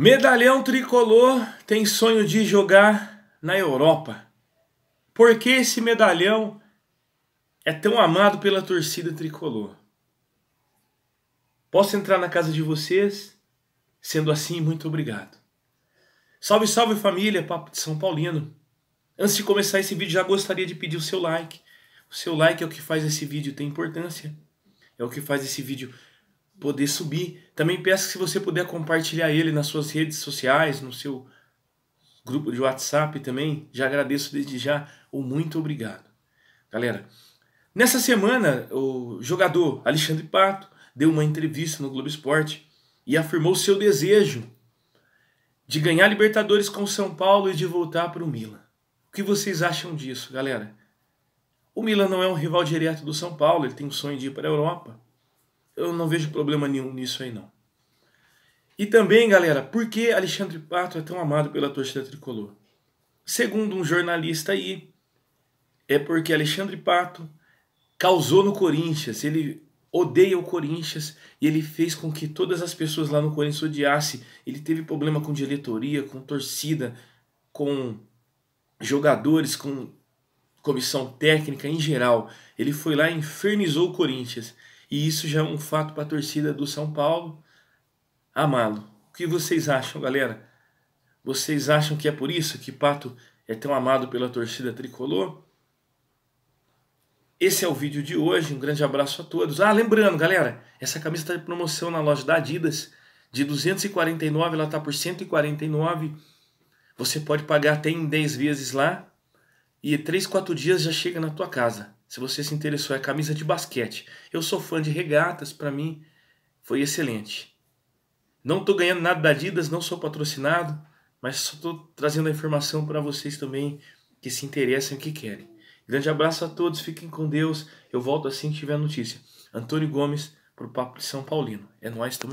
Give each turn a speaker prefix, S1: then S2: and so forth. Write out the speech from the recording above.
S1: Medalhão tricolor tem sonho de jogar na Europa. Por que esse medalhão é tão amado pela torcida tricolor? Posso entrar na casa de vocês? Sendo assim, muito obrigado. Salve, salve família, Papo de São Paulino. Antes de começar esse vídeo, já gostaria de pedir o seu like. O seu like é o que faz esse vídeo ter importância, é o que faz esse vídeo poder subir. Também peço que se você puder compartilhar ele nas suas redes sociais, no seu grupo de WhatsApp também, já agradeço desde já o muito obrigado. Galera, nessa semana o jogador Alexandre Pato deu uma entrevista no Globo Esporte e afirmou seu desejo de ganhar Libertadores com o São Paulo e de voltar para o Milan. O que vocês acham disso, galera? O Milan não é um rival direto do São Paulo, ele tem o sonho de ir para a Europa eu não vejo problema nenhum nisso aí não. E também, galera, por que Alexandre Pato é tão amado pela torcida tricolor? Segundo um jornalista aí, é porque Alexandre Pato causou no Corinthians, ele odeia o Corinthians e ele fez com que todas as pessoas lá no Corinthians odiassem. Ele teve problema com diretoria, com torcida, com jogadores, com comissão técnica em geral. Ele foi lá e infernizou o Corinthians. E isso já é um fato para a torcida do São Paulo amá-lo. O que vocês acham, galera? Vocês acham que é por isso que Pato é tão amado pela torcida tricolor? Esse é o vídeo de hoje. Um grande abraço a todos. Ah, lembrando, galera, essa camisa está em promoção na loja da Adidas. De 249 ela está por 149. Você pode pagar até em 10 vezes lá e três quatro dias já chega na tua casa. Se você se interessou, é camisa de basquete. Eu sou fã de regatas, para mim foi excelente. Não estou ganhando nada da Adidas, não sou patrocinado, mas só estou trazendo a informação para vocês também que se interessam e que querem. Grande abraço a todos, fiquem com Deus. Eu volto assim que tiver notícia. Antônio Gomes, para o Papo de São Paulino. É nóis, tamo